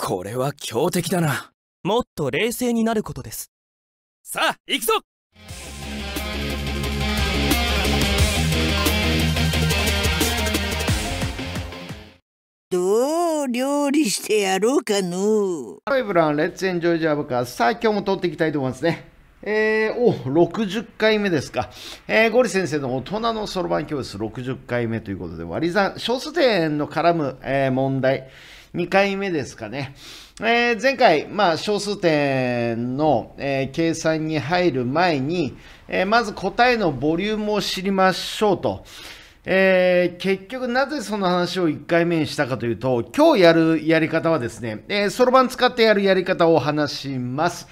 これは強敵だなもっと冷静になることですさあ行くぞどう料理してやろうかのはイブランレッツエンジョイジャブカさあ今日も取っていきたいと思いますねえー、お60回目ですか、えー、ゴリ先生の大人のそろばん教室60回目ということで割り算小数点の絡む、えー、問題2回目ですかね。えー、前回、まあ、小数点の、えー、計算に入る前に、えー、まず答えのボリュームを知りましょうと。えー、結局なぜその話を1回目にしたかというと、今日やるやり方はですね、そろばん使ってやるやり方を話します。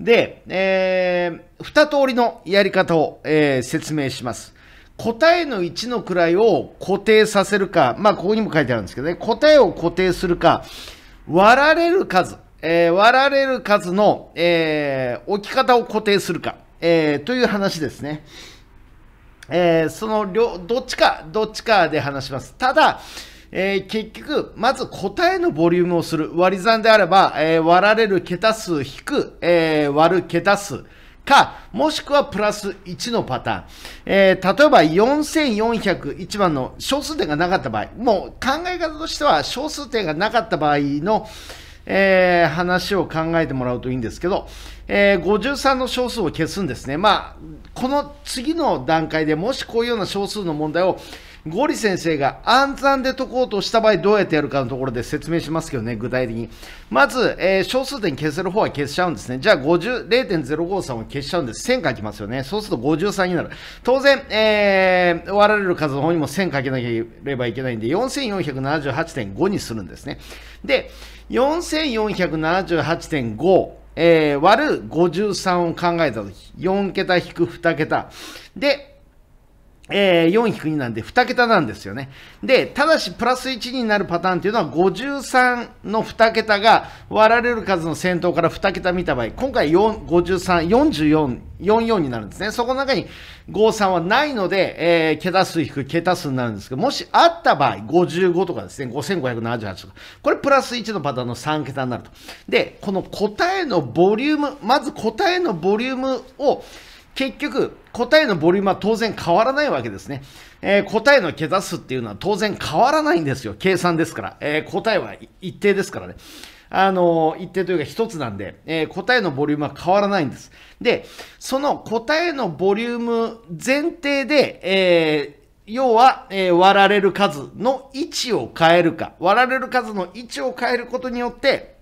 で、えー、2通りのやり方を、えー、説明します。答えの1の位を固定させるか、まあ、ここにも書いてあるんですけどね、答えを固定するか、割られる数、えー、割られる数の、えー、置き方を固定するか、えー、という話ですね。えー、その両、どっちか、どっちかで話します。ただ、えー、結局、まず答えのボリュームをする。割り算であれば、えー、割られる桁数引く、えー、割る桁数。か、もしくはプラス1のパターン。えー、例えば4401番の小数点がなかった場合、もう考え方としては小数点がなかった場合の、えー、話を考えてもらうといいんですけど、えー、53の小数を消すんですね。まあ、この次の段階でもしこういうような小数の問題をゴリ先生が暗算で解こうとした場合どうやってやるかのところで説明しますけどね、具体的に。まず、えー、小数点消せる方は消しちゃうんですね。じゃあ0 0.053を消しちゃうんです。1000書きますよね。そうすると53になる。当然、えー、割られる数の方にも1000書けなければいけないんで、4478.5にするんですね。で、4478.5、えー、割る53を考えたとき、4桁引く2桁。で、えー、4-2なんで2桁なんですよね。で、ただしプラス1になるパターンっていうのは53の2桁が割られる数の先頭から2桁見た場合、今回53、44、44になるんですね。そこの中に53はないので、えー、桁数引く桁数になるんですけど、もしあった場合、55とかですね、5578とか、これプラス1のパターンの3桁になると。で、この答えのボリューム、まず答えのボリュームを結局、答えのボリュームは当然変わらないわけですね。えー、答えの桁数っていうのは当然変わらないんですよ。計算ですから。えー、答えは一定ですからね。あのー、一定というか一つなんで、え答えのボリュームは変わらないんです。で、その答えのボリューム前提で、え要は、え割られる数の位置を変えるか、割られる数の位置を変えることによって、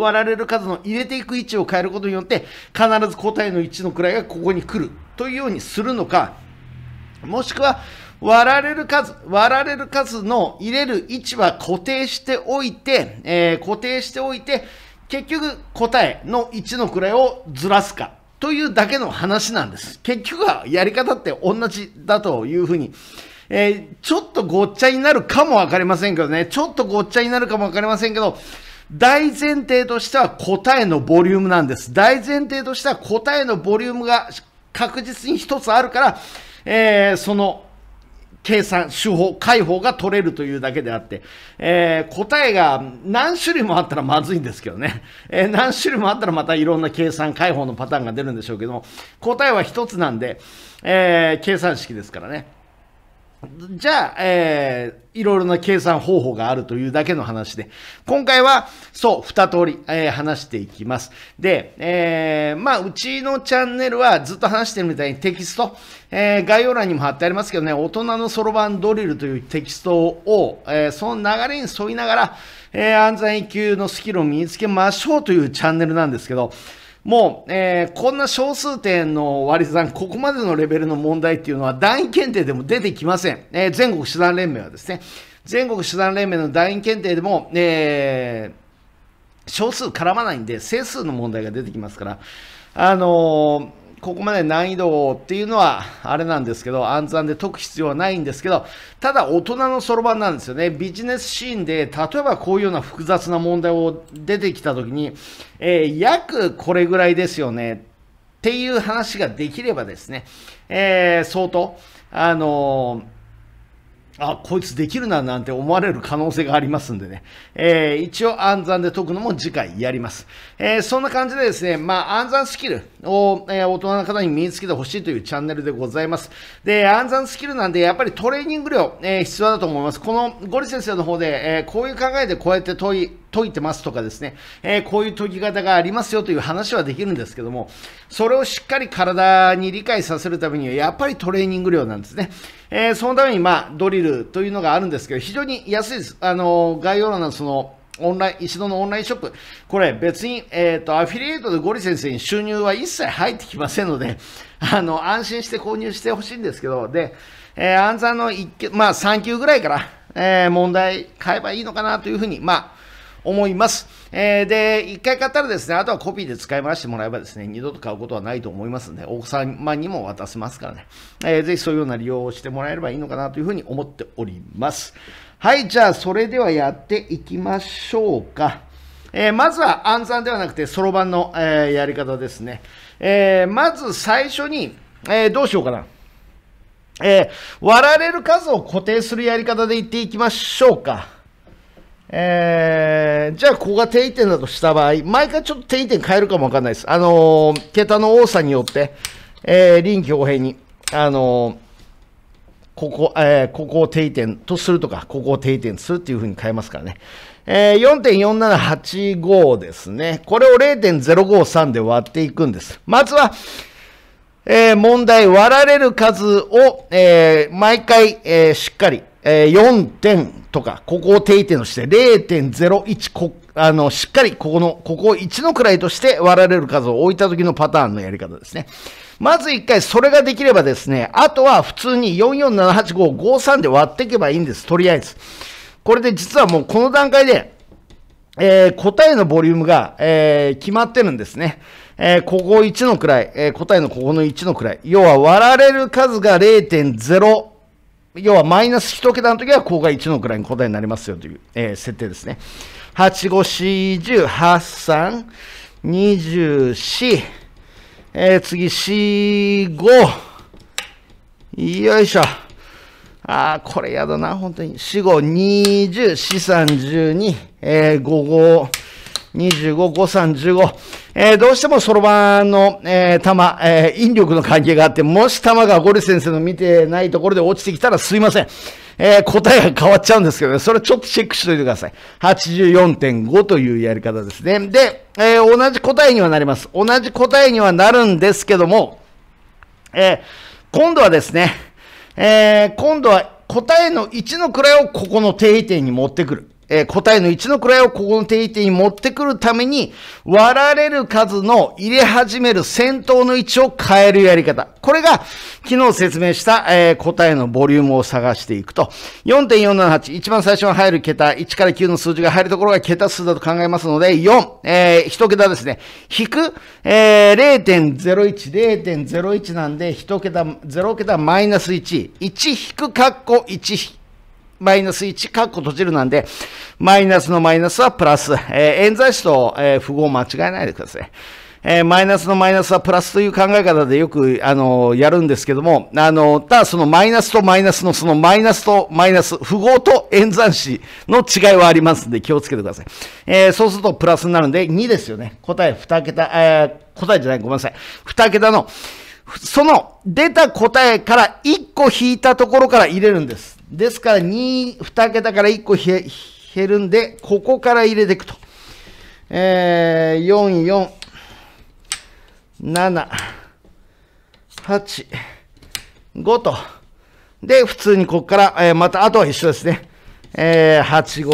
割られる数の入れていく位置を変えることによって必ず答えの1の位がここに来るというようにするのかもしくは割られる数、割られる数の入れる位置は固定しておいて、えー、固定しておいて、結局答えの1の位をずらすかというだけの話なんです。結局はやり方って同じだというふうに。えー、ちょっとごっちゃになるかもわかりませんけどね。ちょっとごっちゃになるかもわかりませんけど、大前提としては答えのボリュームなんです。大前提としては答えのボリュームが確実に一つあるから、えー、その計算、手法、解法が取れるというだけであって、えー、答えが何種類もあったらまずいんですけどね、えー、何種類もあったらまたいろんな計算、解法のパターンが出るんでしょうけども、答えは一つなんで、え計算式ですからね。じゃあ、えー、いろいろな計算方法があるというだけの話で、今回は、そう、二通り、えー、話していきます。で、えー、まあ、うちのチャンネルはずっと話してるみたいにテキスト、えー、概要欄にも貼ってありますけどね、大人のそろばんドリルというテキストを、えー、その流れに沿いながら、えー、安全一級のスキルを身につけましょうというチャンネルなんですけど、もう、えー、こんな小数点の割り算、ここまでのレベルの問題っていうのは、団員検定でも出てきません。えー、全国手段連盟はですね、全国手段連盟の団員検定でも、えー、少数絡まないんで、整数の問題が出てきますから、あのここまで難易度っていうのは、あれなんですけど、暗算で解く必要はないんですけど、ただ大人のそろばんなんですよね。ビジネスシーンで、例えばこういうような複雑な問題を出てきたときに、えー、約これぐらいですよね。っていう話ができればですね、えー、相当、あのーあ、こいつできるななんて思われる可能性がありますんでね。えー、一応暗算で解くのも次回やります。えー、そんな感じでですね、まあ暗算スキルを、えー、大人の方に身につけてほしいというチャンネルでございます。で、暗算スキルなんでやっぱりトレーニング量、え必要だと思います。このゴリ先生の方で、えこういう考えでこうやって問い、解いてますとかですね、えー、こういう解き方がありますよという話はできるんですけども、それをしっかり体に理解させるためには、やっぱりトレーニング量なんですね。えー、そのために、まあ、ドリルというのがあるんですけど、非常に安いです。あの、概要欄のその、オンライン、一度のオンラインショップ、これ別に、えっ、ー、と、アフィリエイトでゴリ先生に収入は一切入ってきませんので、あの、安心して購入してほしいんですけど、で、えー、暗算の1級、まあ3級ぐらいから、えー、問題買えばいいのかなというふうに、まあ、思います。えー、で、1回買ったらですね、あとはコピーで使い回してもらえばですね、二度と買うことはないと思いますので、奥様にも渡せますからね、えー、ぜひそういうような利用をしてもらえればいいのかなというふうに思っております。はい、じゃあ、それではやっていきましょうか。えー、まずは暗算ではなくて、そろばんの、えー、やり方ですね。えー、まず最初に、えどうしようかな。え割られる数を固定するやり方でいっていきましょうか。えー、じゃあここが定位点だとした場合、毎回ちょっと定位点変えるかもわかんないです。あのー、桁の多さによって、えー、臨機応変に、あのここ、えここを定位点とするとか、ここを定位点とするっていうふうに変えますからね。え4.4785ですね。これを0.053で割っていくんです。まずは、えー、問題、割られる数を、えー、毎回、えー、しっかり、え4点とか、ここを定点として0.01こ、あの、しっかりここの、ここを1の位として割られる数を置いた時のパターンのやり方ですね。まず1回それができればですね、あとは普通に4478553で割っていけばいいんです。とりあえず。これで実はもうこの段階で、えー、答えのボリュームが、えー、決まってるんですね。えー、ここ1の位、え答えのここの1の位。要は割られる数が0.0、要はマイナス1桁の時はここが1の位に答えになりますよという、えー、設定ですね。8、5、4、10、8、3、24、えー、次、4、5、よいしょ。ああ、これやだな、本当に。4、5、20、4、3、12、えー、5、5、25、5、3、15。えー、どうしてもそろばんの、えー、玉、えー、引力の関係があって、もし弾がゴリ先生の見てないところで落ちてきたらすいません。えー、答えが変わっちゃうんですけどね、それちょっとチェックしといてください。84.5というやり方ですね。で、えー、同じ答えにはなります。同じ答えにはなるんですけども、えー、今度はですね、えー、今度は答えの1の位をここの定位点に持ってくる。えー、答えの1の位をここの定位点に持ってくるために、割られる数の入れ始める先頭の位置を変えるやり方。これが、昨日説明した、えー、答えのボリュームを探していくと。4.478、一番最初に入る桁、1から9の数字が入るところが桁数だと考えますので、4、えー、1桁ですね。引く、えー、0.01、0.01なんで、1桁、0桁マイナス1。1引く括弧1マイナス1、カッコ閉じるなんで、マイナスのマイナスはプラス。えー、演算子と、えー、符号間違えないでください。えー、マイナスのマイナスはプラスという考え方でよく、あのー、やるんですけども、あのー、ただそのマイナスとマイナスの、そのマイナスとマイナス、符号と演算子の違いはありますんで気をつけてください。えー、そうするとプラスになるんで、2ですよね。答え2桁、えー、答えじゃない、ごめんなさい。2桁の、その出た答えから1個引いたところから入れるんです。ですから2、2桁から1個減るんで、ここから入れていくと。えー、4、4、7、8、5と。で、普通にここから、えー、また、あとは一緒ですね。えー、8、5、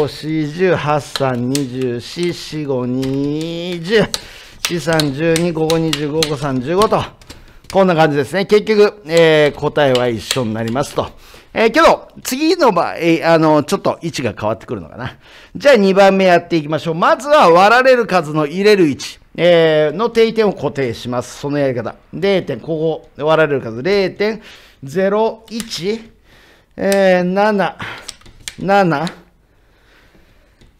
4、10、8、3、20、4、4、5、20、4、3、12、5、5、2 5、5、35と。こんな感じですね。結局、えー、答えは一緒になりますと。えー、けど、次の場合、あの、ちょっと位置が変わってくるのかな。じゃあ2番目やっていきましょう。まずは割られる数の入れる位置、えー、の定点を固定します。そのやり方。0点、ここ、割られる数0.01、えー、7、7、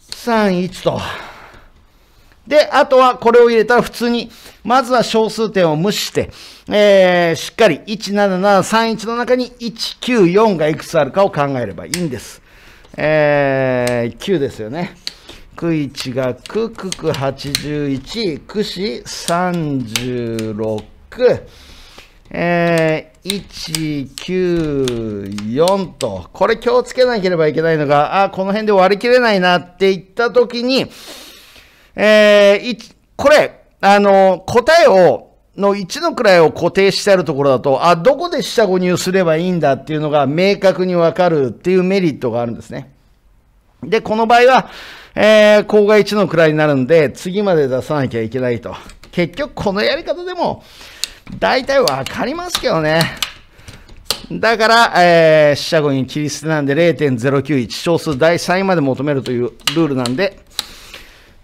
31と。で、あとはこれを入れたら普通に、まずは小数点を無視して、えー、しっかり17731の中に194がいくつあるかを考えればいいんです。えー、9ですよね。く1がく、くく81、くし36、えー、194と、これ気をつけなければいけないのが、あ、この辺で割り切れないなって言ったときに、えー、これ、あの、答えを、の1の位を固定してあるところだと、あ、どこで四捨五入すればいいんだっていうのが明確にわかるっていうメリットがあるんですね。で、この場合は、えー、項が1の位になるんで、次まで出さなきゃいけないと。結局、このやり方でも、大体わかりますけどね。だから、えー、四捨五入切り捨てなんで0.091、小数第3位まで求めるというルールなんで、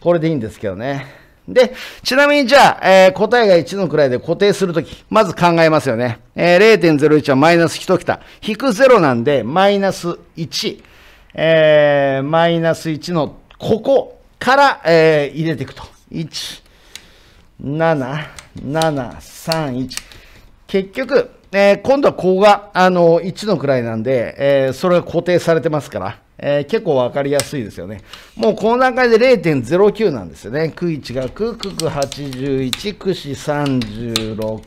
これでいいんですけどね。で、ちなみにじゃあ、えー、答えが1の位で固定するとき、まず考えますよね。えー、0.01はマイナス1桁。引く0なんで、マイナス1。えー、マイナス1のここから、えー、入れていくと。1、7、7、3、1。結局、えー、今度はここが、あの、1の位なんで、えー、それが固定されてますから。えー、結構分かりやすいですよね。もうこの段階で0.09なんですよね。区1が区、区区81、区市36、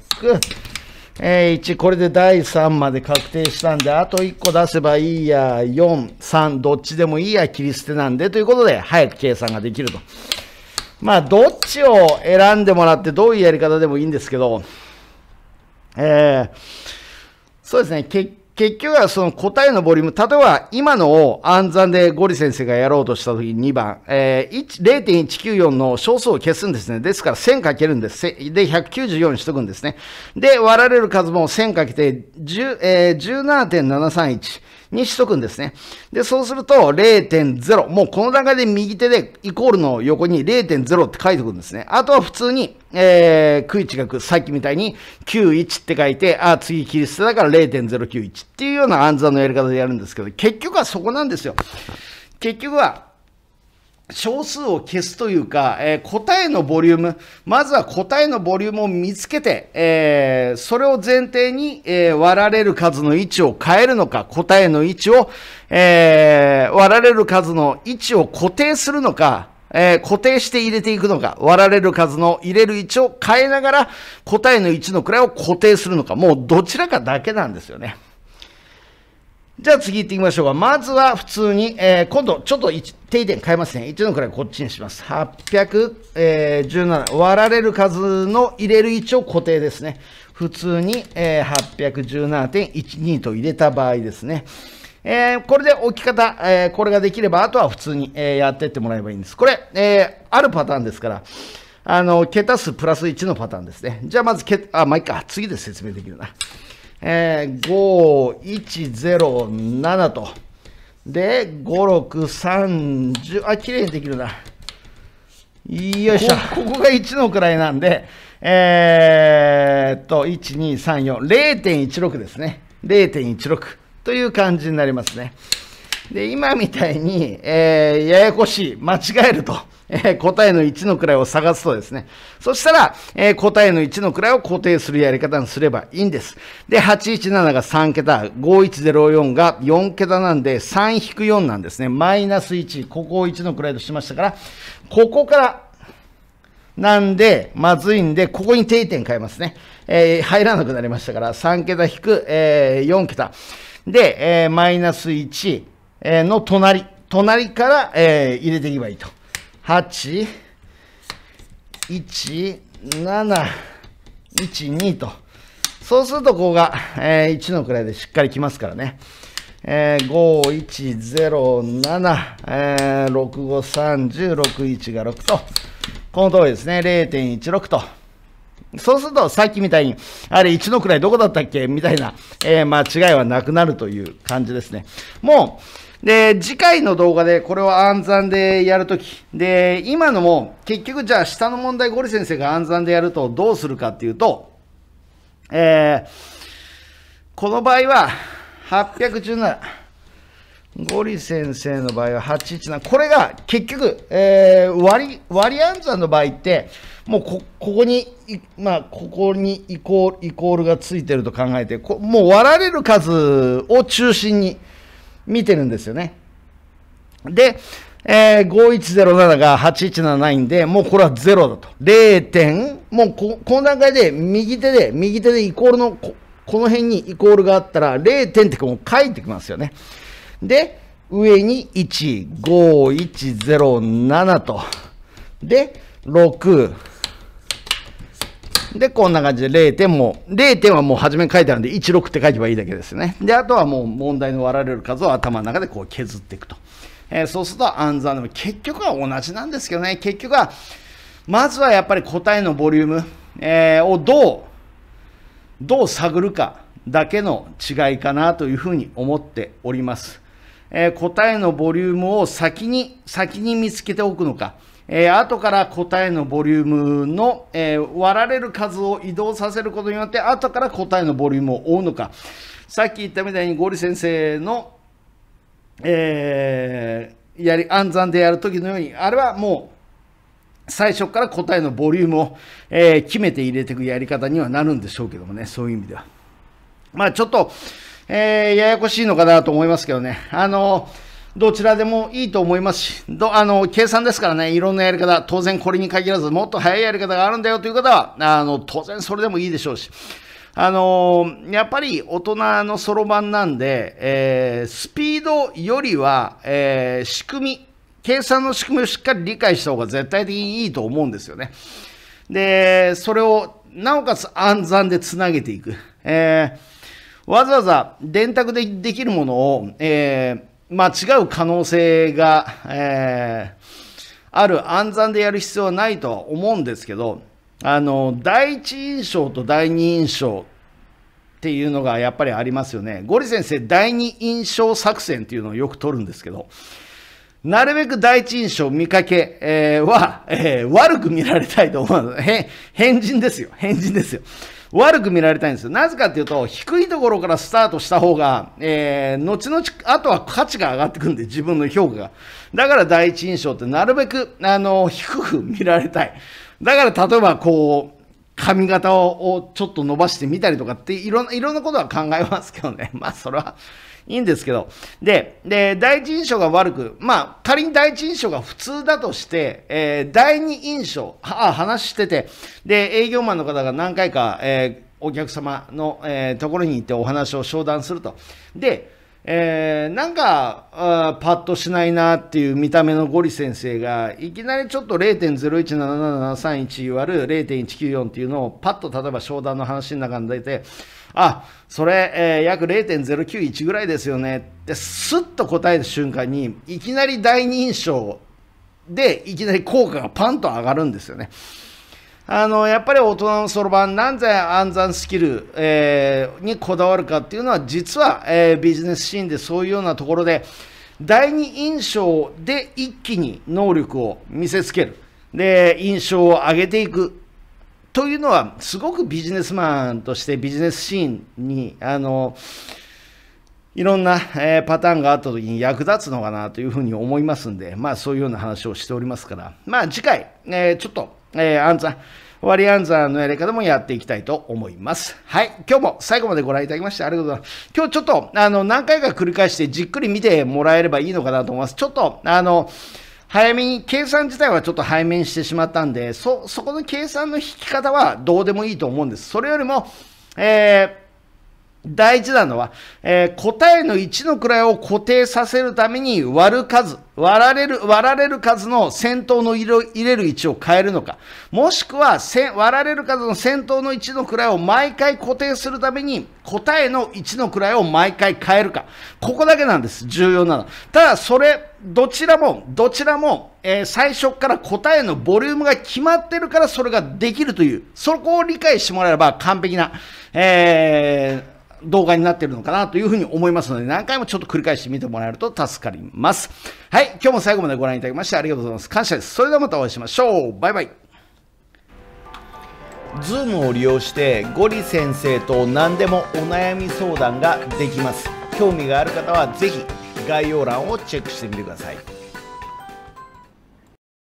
えー、1、これで第3まで確定したんで、あと1個出せばいいや、4、3、どっちでもいいや、切り捨てなんで、ということで、早く計算ができると。まあ、どっちを選んでもらって、どういうやり方でもいいんですけど、えー、そうですね、結結局はその答えのボリューム、例えば今のを暗算でゴリ先生がやろうとしたときに2番、えー、0.194の小数を消すんですね。ですから1000かけるんです。で、194にしとくんですね。で、割られる数も1000かけて、えー、17.731。にしとくんですね。で、そうすると0.0。もうこの段階で右手でイコールの横に0.0って書いておくんですね。あとは普通に、えー、い違く、さっきみたいに91って書いて、あ、次切り捨てだから0.091っていうような暗算のやり方でやるんですけど、結局はそこなんですよ。結局は、少数を消すというか、えー、答えのボリューム、まずは答えのボリュームを見つけて、えー、それを前提に、えー、割られる数の位置を変えるのか、答えの位置を、え割られる数の位置を固定するのか、え固定して入れていくのか、割られる数の入れる位置を変えながら、答えの位置の位を固定するのか、もうどちらかだけなんですよね。じゃあ次行ってみましょうか。まずは普通に、えー、今度ちょっと定点変えますね。1の位こっちにします。817。割られる数の入れる位置を固定ですね。普通に、えー、817.12と入れた場合ですね。えー、これで置き方、えー、これができれば、あとは普通に、えー、やっていってもらえばいいんです。これ、えー、あるパターンですから、あの、桁数プラス1のパターンですね。じゃあまずけ、あ、まあ、いか。次で説明できるな。えー、5107と。で、5630。あ、綺麗にできるな。よいしょ。ここが1の位なんで、えー、っと、1、2、3、4。0.16ですね。0.16という感じになりますね。で、今みたいに、えー、ややこしい、間違えると、えー、答えの1の位を探すとですね、そしたら、えー、答えの1の位を固定するやり方にすればいいんです。で、817が3桁、5104が4桁なんで、3-4なんですね。マイナス1、ここを1の位としましたから、ここから、なんで、まずいんで、ここに定点変えますね。えー、入らなくなりましたから、3桁引く、えー、4桁。で、えー、マイナス1、えの隣、隣から、え入れていけばいいと。8、1、7、1、2と。そうすると、ここが、え1の位でしっかりきますからね。えー、5107、え653061が6と、この通りですね、0.16と。そうすると、さっきみたいに、あれ1の位どこだったっけみたいな、えー、間違いはなくなるという感じですね。もう、で、次回の動画でこれを暗算でやるとき、で、今のも結局じゃあ下の問題ゴリ先生が暗算でやるとどうするかっていうと、えー、この場合は817、ゴリ先生の場合は817。これが結局、えー、割、割暗算の場合って、もうこ、ここに、まあ、ここにイコール、イコールがついてると考えて、こもう割られる数を中心に、見てるんですよね。で、えー、5107が8179で、もうこれは0だと。0点、もうこの段階で右手で、右手でイコールのこ、この辺にイコールがあったら0点ってこう書いてきますよね。で、上に1、5107と。で、6、で、こんな感じで0点も、0点はもう初めに書いてあるんで、16って書けばいいだけですね。で、あとはもう問題の割られる数を頭の中でこう削っていくと。えー、そうすると暗算でも結局は同じなんですけどね。結局は、まずはやっぱり答えのボリューム、えー、をどう、どう探るかだけの違いかなというふうに思っております。えー、答えのボリュームを先に、先に見つけておくのか。えー、後から答えのボリュームの、えー、割られる数を移動させることによって後から答えのボリュームを追うのかさっき言ったみたいにゴリ先生の、えー、やり暗算でやるときのようにあれはもう最初から答えのボリュームを、えー、決めて入れていくやり方にはなるんでしょうけどもね、そういう意味では。まあちょっと、えー、ややこしいのかなと思いますけどね。あのーどちらでもいいと思いますし、どあの計算ですからね、いろんなやり方、当然これに限らず、もっと早いやり方があるんだよという方は、あの当然それでもいいでしょうし、あのやっぱり大人のそろばんなんで、えー、スピードよりは、えー、仕組み、計算の仕組みをしっかり理解した方が絶対的にいいと思うんですよね。で、それをなおかつ暗算でつなげていく。えー、わざわざ電卓でできるものを、えー間違う可能性が、えー、ある暗算でやる必要はないとは思うんですけど、あの、第一印象と第二印象っていうのがやっぱりありますよね。ゴリ先生、第二印象作戦っていうのをよく取るんですけど、なるべく第一印象見かけ、えー、は、えー、悪く見られたいと思うの。変人ですよ。変人ですよ。悪く見られたいんですよ。なぜかっていうと、低いところからスタートした方が、えー、後々、あとは価値が上がってくんで、自分の評価が。だから第一印象ってなるべく、あの、低く見られたい。だから例えばこう、髪型をちょっと伸ばしてみたりとかっていろんな、いろんなことは考えますけどね。まあそれは、いいんですけど。で、で、第一印象が悪く、まあ、仮に第一印象が普通だとして、えー、第二印象、あ、話してて、で、営業マンの方が何回か、えー、お客様の、えー、ところに行ってお話を商談すると。で、えー、なんかパッとしないなっていう見た目のゴリ先生が、いきなりちょっと0.017731割る0.194っていうのをパッと例えば商談の話の中に出て、あ、それ、えー、約0.091ぐらいですよねって、スッと答えた瞬間に、いきなり第二印象で、いきなり効果がパンと上がるんですよね。あの、やっぱり大人のそろばん、なんぜ暗算スキル、えー、にこだわるかっていうのは、実は、えー、ビジネスシーンでそういうようなところで、第二印象で一気に能力を見せつける。で、印象を上げていく。というのは、すごくビジネスマンとしてビジネスシーンに、あの、いろんな、えー、パターンがあった時に役立つのかなというふうに思いますんで、まあそういうような話をしておりますから、まあ次回、えー、ちょっと、えー、暗算、割り暗算のやり方もやっていきたいと思います。はい。今日も最後までご覧いただきましてありがとうございます。今日ちょっと、あの、何回か繰り返してじっくり見てもらえればいいのかなと思います。ちょっと、あの、早めに、計算自体はちょっとめにしてしまったんで、そ、そこの計算の引き方はどうでもいいと思うんです。それよりも、えー大事なのは、えー、答えの1の位を固定させるために割る数、割られる、割られる数の先頭の入れる位置を変えるのか、もしくは割られる数の先頭の1の位を毎回固定するために答えの1の位を毎回変えるか。ここだけなんです。重要なの。ただ、それ、どちらも、どちらも、えー、最初から答えのボリュームが決まってるからそれができるという、そこを理解してもらえれば完璧な、えー動画になってるのかなというふうに思いますので、何回もちょっと繰り返して見てもらえると助かります。はい、今日も最後までご覧いただきましてありがとうございます。感謝です。それではまたお会いしましょう。バイバイ。ズームを利用してゴリ先生と何でもお悩み相談ができます興味がある方は是非概要欄をチェックしてみてください